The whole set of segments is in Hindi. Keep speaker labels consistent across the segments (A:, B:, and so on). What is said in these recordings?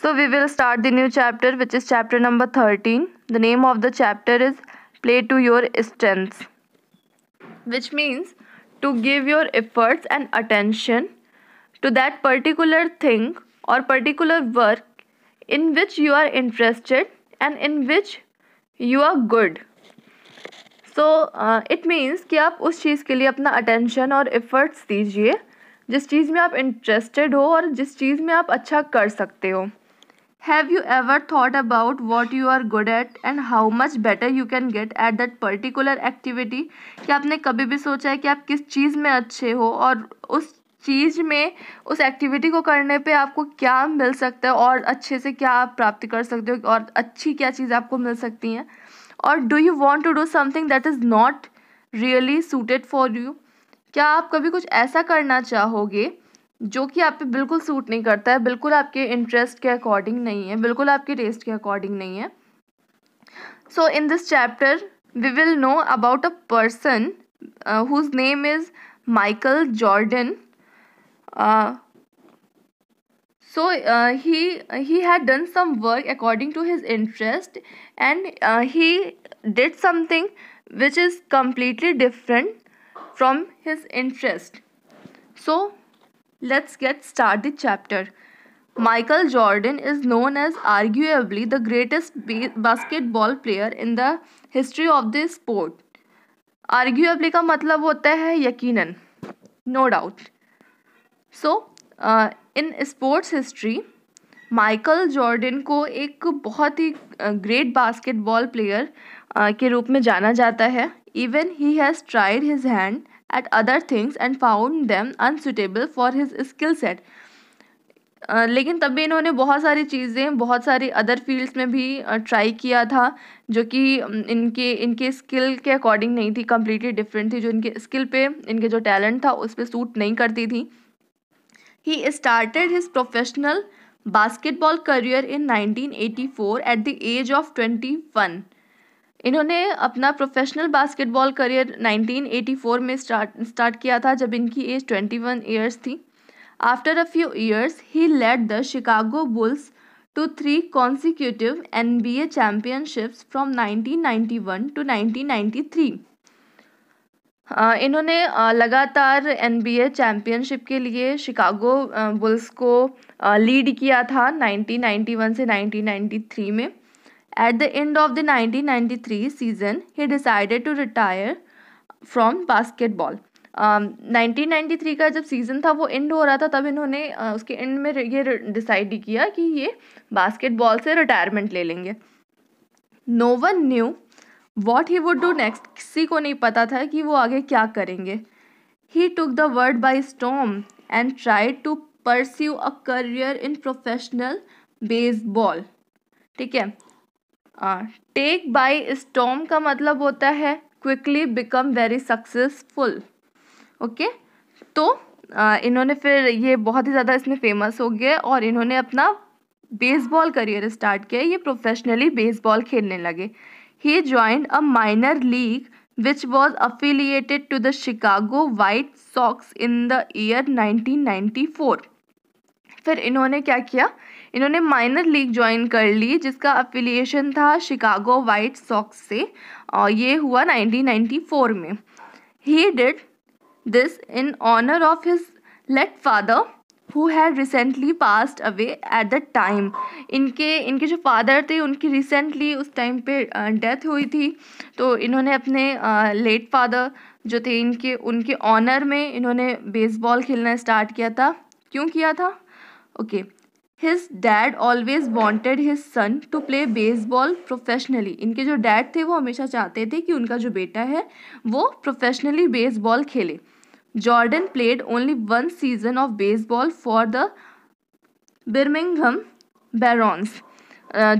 A: So we will start the new chapter which is chapter number 13. The name of the chapter is Play to Your Strengths which means to give your efforts and attention to that particular thing or particular work in which you are interested and in which you are good. So it means कि आप उस चीज़ के लिए अपना अटेंशन और एफ़र्ट्स दीजिए जिस चीज़ में आप इंटरेस्टेड हो और जिस चीज़ में आप अच्छा कर सकते हो Have you ever thought about what you are good at and how much better you can get at that particular activity? क्या आपने कभी भी सोचा है कि आप किस चीज़ में अच्छे हो और उस चीज़ में उस एक्टिविटी को करने पे आपको क्या मिल सकता है और अच्छे से क्या आप प्राप्त कर सकते हो और अच्छी क्या चीज़ आपको मिल सकती हैं और do you want to do something that is not really suited for you क्या आप कभी कुछ ऐसा करना चाहोगे जो कि आप पे बिल्कुल सूट नहीं करता है बिल्कुल आपके इंटरेस्ट के अकॉर्डिंग नहीं है बिल्कुल आपके टेस्ट के अकॉर्डिंग नहीं है so in this chapter we will know about a person whose name is Michael Jordan. Uh, so uh, he he had done some work according to his interest, and uh, he did something which is completely different from his interest. So Let's get started chapter. Michael Jordan is known as arguably the greatest basketball player in the history of the sport. Arguably का मतलब होता है यकीनन no doubt. So uh, in sports history Michael Jordan को एक बहुत ही ग्रेट बास्केटबॉल प्लेयर के रूप में जाना जाता है even he has tried his hand at other things and found them unsuitable for his skill set लेकिन तब भी इन्होंने बहुत सारी चीज़ें बहुत सारी अदर फील्ड्स में भी ट्राई किया था जो कि इनके इनके स्किल के अकॉर्डिंग नहीं थी कम्प्लीटली डिफरेंट थी जो इनके स्किल पे इनके जो टैलेंट था उस पर सूट नहीं करती थी he started his professional basketball career in 1984 at the age of 21 इन्होंने अपना प्रोफेशनल बास्केटबॉल करियर 1984 में स्टार्ट स्टार्ट किया था जब इनकी एज 21 इयर्स थी after a few years he led the Chicago Bulls to three consecutive N B A championships from 1991 to 1993 इन्होंने लगातार एन बी ए चैम्पियनशिप के लिए शिकागो बुल्स को लीड किया था 1991 से 1993 में At the end of the 1993 season, he decided to retire from basketball. Nineteen ninety three का जब सीज़न था वो एंड हो रहा था तब इन्होंने uh, उसके एंड में ये डिसाइड किया कि ये बास्केटबॉल से रिटायरमेंट ले लेंगे no one knew what he would do next किसी को नहीं पता था कि वो आगे क्या करेंगे he took the world by storm and try to pursue a career in professional baseball ठीक है टेक बाई स्टॉम का मतलब होता है quickly become very successful okay तो आ, इन्होंने फिर ये बहुत ही ज़्यादा इसमें फेमस हो गए और इन्होंने अपना बेसबॉल करियर स्टार्ट किया ये प्रोफेशनली बेसबॉल खेलने लगे he join a minor league which was affiliated to the Chicago White Sox in the year 1994 फिर इन्होंने क्या किया इन्होंने माइनर लीग ज्वाइन कर ली जिसका अफिलिएशन था शिकागो वाइट सॉक्स से और ये हुआ 1994 में he did this in honour of his late father who had recently passed away at the time इनके इनके जो फादर थे उनकी रिसेंटली उस टाइम पे डेथ हुई थी तो इन्होंने अपने लेट फादर जो थे इनके उनके ऑनर में इन्होंने बेसबॉल खेलना स्टार्ट किया था क्यों किया था okay okay. His dad always wanted his son to play baseball professionally इनके जो डैड थे वो हमेशा चाहते थे कि उनका जो बेटा है वो प्रोफेशनली बेसबॉल खेले Jordan played only one season of baseball for the Birmingham Barons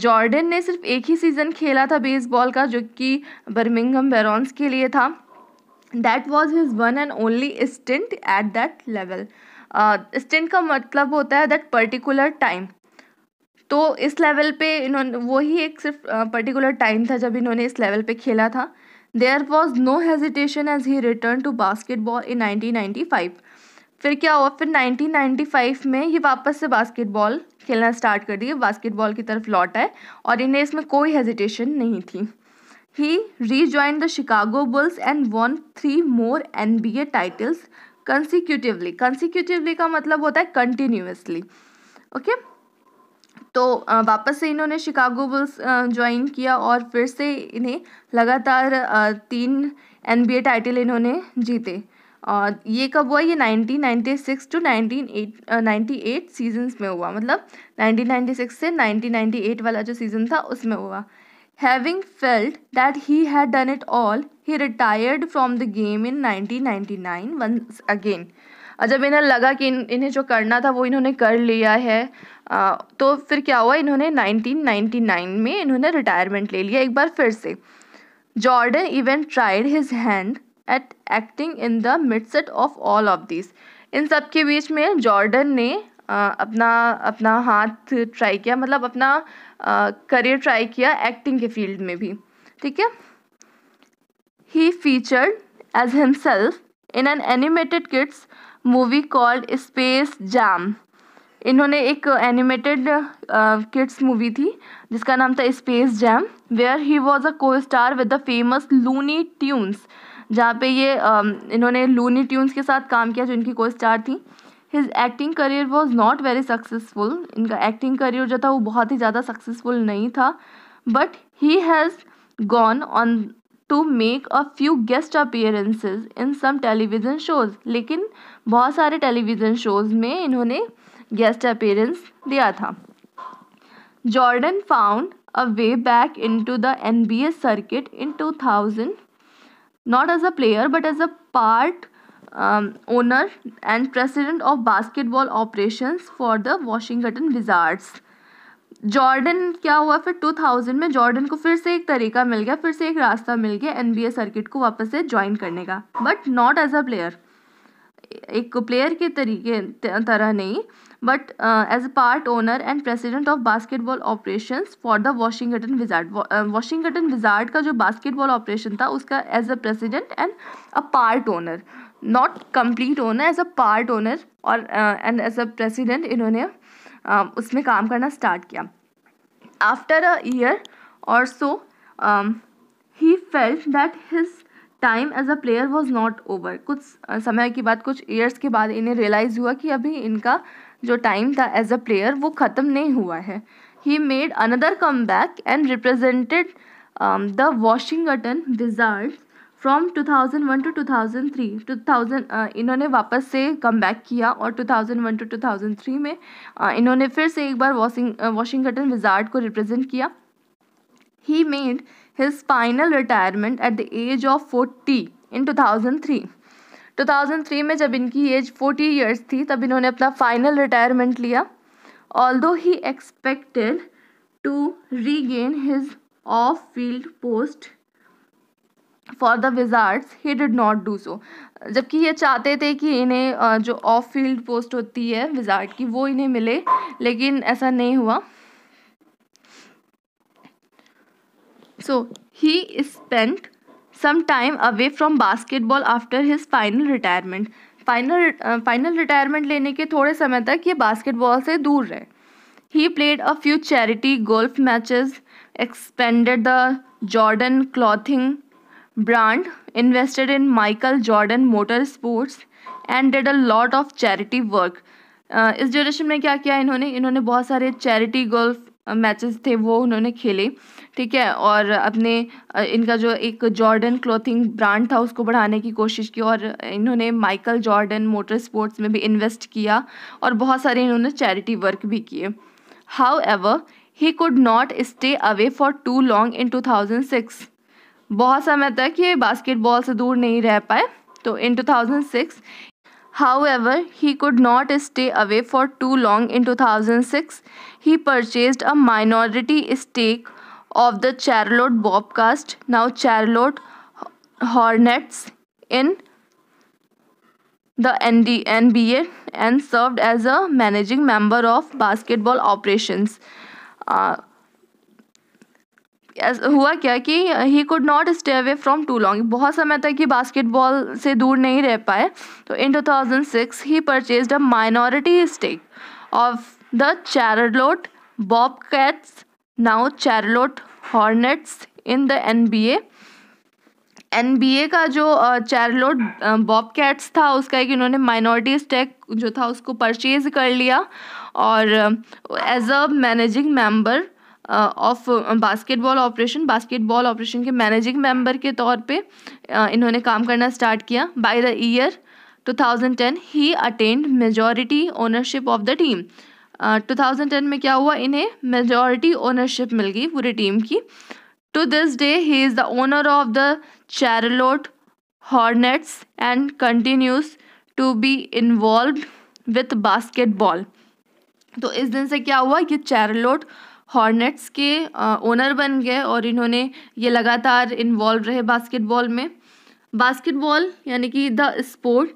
A: Jordan ने सिर्फ एक ही सीज़न खेला था बेसबॉल का जो कि बर्मिंगम बैरॉन्स के लिए था that was his one and only stint at that level stint का मतलब होता है दैट पर्टिकुलर टाइम तो इस लेवल पे इन्होंने वही एक सिर्फ पर्टिकुलर टाइम था जब इन्होंने इस लेवल पे खेला था there was no hesitation as he return to basketball in 1995 फिर क्या हुआ फिर 1995 में ये वापस से बास्केटबॉल खेलना स्टार्ट कर दिए बास्केटबॉल की तरफ लौट आए और इन्हें इसमें कोई हेजिटेशन नहीं थी he rejoin the Chicago Bulls and won three more N B A titles consecutively consecutively का मतलब होता है कंटिन्यूसली ओके तो वापस से इन्होंने शिकागो बुल्स ज्वाइन किया और फिर से इन्हें लगातार तीन एनबीए टाइटल इन्होंने जीते और ये कब हुआ ये 1996 टू 1998 सीजन्स में हुआ मतलब 1996 से 1998 वाला जो सीज़न था उसमें हुआ having felt that he had done it all he retired from the game in 1999 once again जब इन्हें लगा कि इन इन्हें जो करना था वो इन्होंने कर लिया है uh, तो फिर क्या हुआ इन्होंने 1999 में इन्होंने रिटायरमेंट ले लिया एक बार फिर से Jordan even tried his hand at acting in the midst of all of this इन सब के बीच में जॉर्डन ने आ, uh, अपना अपना हाथ ट्राई किया मतलब अपना करियर uh, ट्राई किया एक्टिंग के फील्ड में भी ठीक है He featured as himself in an animated kids movie called Space Jam. इन्होंने एक एनिमेटेड किड्स मूवी थी जिसका नाम था Space Jam where he was a co star with the famous Looney Tunes जहाँ पे ये uh, इन्होंने लूनी ट्यून्स के साथ काम किया जो इनकी को स्टार थी his acting career was not very successful इनका एक्टिंग करियर जो था वो बहुत ही ज़्यादा सक्सेसफुल नहीं था but he has gone on to make a few guest appearances in some television shows लेकिन बहुत सारे टेलीविज़न शोज़ में इन्होंने गेस्ट अपियरेंस दिया था Jordan found a way back into the N B A circuit in two thousand not as a player but as a part owner and president of basketball operation for the Washington Wizards Jordan क्या हुआ फिर 2000 में जॉर्डन को फिर से एक तरीका मिल गया फिर से एक रास्ता मिल गया एनबीए सर्किट को वापस से ज्वाइन करने का but not as a player एक प्लेयर के तरीके तरह नहीं but as a part owner and president of basketball operation for the Washington Wizard Washington Wizard का जो बास्केटबॉल ऑपरेशन था उसका as a president and a part owner not complete owner as a part owner और एंड एज अ प्रेसिडेंट इन्होंने उसमें काम करना स्टार्ट किया आफ्टर अ ईयर और so he felt that his time as a player was not over कुछ समय के बाद कुछ ईयर्स के बाद इन्हें रियलाइज़ हुआ कि अभी इनका जो टाइम था एज अ प्लेयर वो ख़त्म नहीं हुआ है he made another come back and represented the Washington Wizard from 2001 to two thousand three two thousand इन्होंने वापस से कम बैक किया और 2001 टू टू थाउजेंड थ्री में uh, इन्होंने फिर से एक बार वॉशिंग वॉशिंगटन विजार्ड को रिप्रेजेंट किया he made his final retirement at the age of forty in two two thousand three thousand three में जब इनकी एज फोर्टी ईयर्स थी तब इन्होंने अपना फाइनल रिटायरमेंट लिया although he expected to regain his off field post for the Wizards he did not do so जबकि ये चाहते थे कि इन्हें जो ऑफ फील्ड पोस्ट होती है विज़ार्ड की वो इन्हें मिले लेकिन ऐसा नहीं हुआ so he spent some time away from basketball after his final retirement final final retirement लेने के थोड़े समय तक ये बास्केटबॉल से दूर रहे he played a few charity golf matches expanded the Jordan clothing brand invested in Michael Jordan Motorsports and did a lot of charity work. Uh, इस जनरेशन में क्या किया इन्होंने इन्होंने बहुत सारे चैरिटी गोल्फ मैचेस थे वो उन्होंने खेले ठीक है और अपने uh, इनका जो एक जॉर्डन क्लोथिंग ब्रांड था उसको बढ़ाने की कोशिश की और इन्होंने माइकल जॉर्डन मोटर स्पोर्ट्स में भी इन्वेस्ट किया और बहुत सारे इन्होंने चैरिटी वर्क भी किए however he could not stay away for too long in two thousand six बहुत समय तक ये बास्केटबॉल से दूर नहीं रह पाए तो in 2006 However, he could not stay away for too long. In 2006, he purchased a minority stake of the Charlotte Bobcast, now Charlotte Hornets, in the ND- NBA and served as a managing member of basketball operations. Uh, हुआ क्या कि he could not stay away from too long बहुत समय तक कि बास्केटबॉल से दूर नहीं रह पाए तो in 2006 he purchase a minority stake of the Charlotte Bobcats now Charlotte Hornets in the N B A N B A का जो चैरलोट बॉब कैट्स था उसका एक इन्होंने माइनॉरिटी स्टेक जो था उसको परचेज कर लिया और as a managing member of basketball operation basketball operation के मैनेजिंग मेंबर के तौर पे इन्होंने काम करना स्टार्ट किया by the year 2010 he attained majority ownership of the team two thousand ten में क्या हुआ इन्हें मेजॉरिटी ओनरशिप मिल गई पूरी टीम की to this day he is the owner of the Charlotte Hornets and continues to be involve with basketball तो इस दिन से क्या हुआ कि चैरलोट हॉर्नेट्स के ओनर बन गए और इन्होंने ये लगातार इन्वॉल्व रहे बास्केटबॉल में बास्केटबॉल यानी कि the sport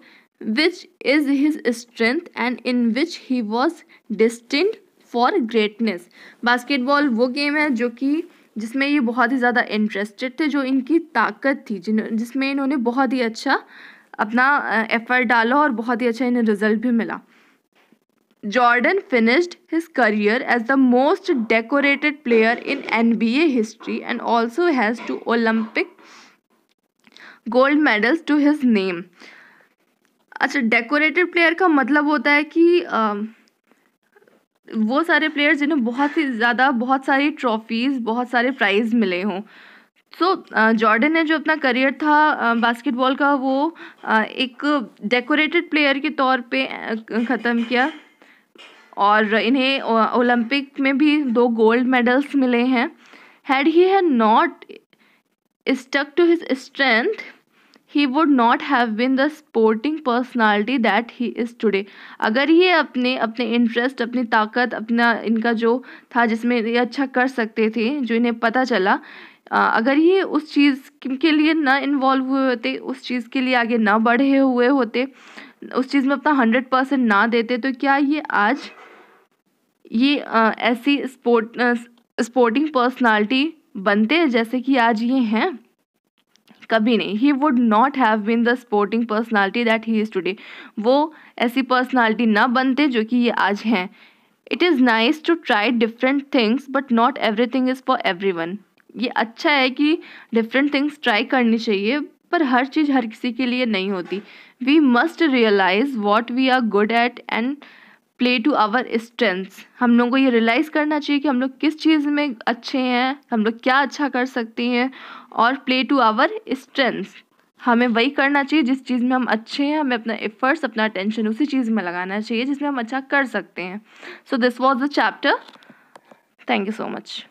A: which is his strength and in which he was destined for greatness basketball वो गेम है जो कि जिसमें ये बहुत ही ज़्यादा इंटरेस्टेड थे जो इनकी ताकत थी जिन जिसमें इन्होंने बहुत ही अच्छा अपना एफर्ट डाला और बहुत ही अच्छा इन्हें रिजल्ट भी मिला Jordan finished his career as the most decorated player in NBA history and also has two Olympic gold medals to his name अच्छा डेकोरेटेड प्लेयर का मतलब होता है कि आ, वो सारे प्लेयर जिन्हें बहुत ही ज़्यादा बहुत सारी ट्रॉफीज़ बहुत सारे प्राइज़ मिले हों सो जॉर्डन ने जो अपना करियर था बास्केटबॉल का वो एक डेकोरेटेड प्लेयर के तौर पे ख़त्म किया और इन्हें ओलंपिक में भी दो गोल्ड मेडल्स मिले हैं had he had not stuck to his strength he would not have been the sporting personality that he is today अगर ये अपने अपने इंटरेस्ट अपनी ताकत अपना इनका जो था जिसमें ये अच्छा कर सकते थे जो इन्हें पता चला अगर ये उस चीज़ के लिए ना इन्वॉल्व हुए होते उस चीज़ के लिए आगे ना बढ़े हुए होते उस चीज़ में अपना हंड्रेड परसेंट ना देते तो क्या ये आज ये आ, ऐसी स्पोर्ट स्पोर्टिंग पर्सनालिटी बनते हैं जैसे कि आज ये हैं कभी नहीं he would not have been the sporting personality that he is today वो ऐसी पर्सनालिटी ना बनते जो कि ये आज हैं it is nice to try different things but not everything is for everyone ये अच्छा है कि डिफरेंट थिंग्स ट्राई करनी चाहिए पर हर चीज़ हर किसी के लिए नहीं होती we must realise what we are good at and play to our strengths हम लोगों को ये रियलाइज़ करना चाहिए कि हम लोग किस चीज़ में अच्छे हैं हम लोग क्या अच्छा कर सकते हैं और प्ले टू आवर स्ट्रेंथ्स हमें वही करना चाहिए जिस चीज़ में हम अच्छे हैं हमें अपना एफर्ट्स अपना अटेंशन उसी चीज़ में लगाना चाहिए जिसमें हम अच्छा कर सकते हैं so this was the chapter thank you so much